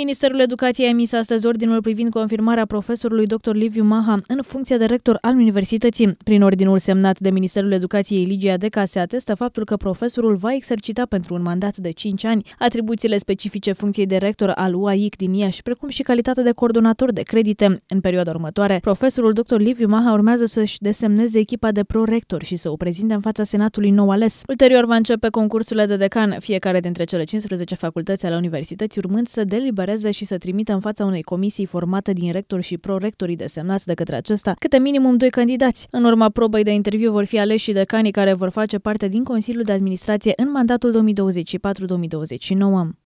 Ministerul Educației a emis astăzi ordinul privind confirmarea profesorului dr. Liviu Maha în funcția de rector al universității. Prin ordinul semnat de Ministerul Educației Ligia Deca se atestă faptul că profesorul va exercita pentru un mandat de 5 ani atribuțiile specifice funcției de rector al UAIC din Iași, precum și calitatea de coordonator de credite. În perioada următoare, profesorul dr. Liviu Maha urmează să-și desemneze echipa de prorector și să o prezinte în fața Senatului nou ales. Ulterior va începe concursurile de decan, fiecare dintre cele 15 facultăți ale universității urmând să delibere elibereze și să trimită în fața unei comisii formate din rectori și prorectorii desemnați de către acesta câte minimum doi candidați. În urma probei de interviu vor fi aleși și decanii care vor face parte din Consiliul de Administrație în mandatul 2024-2029.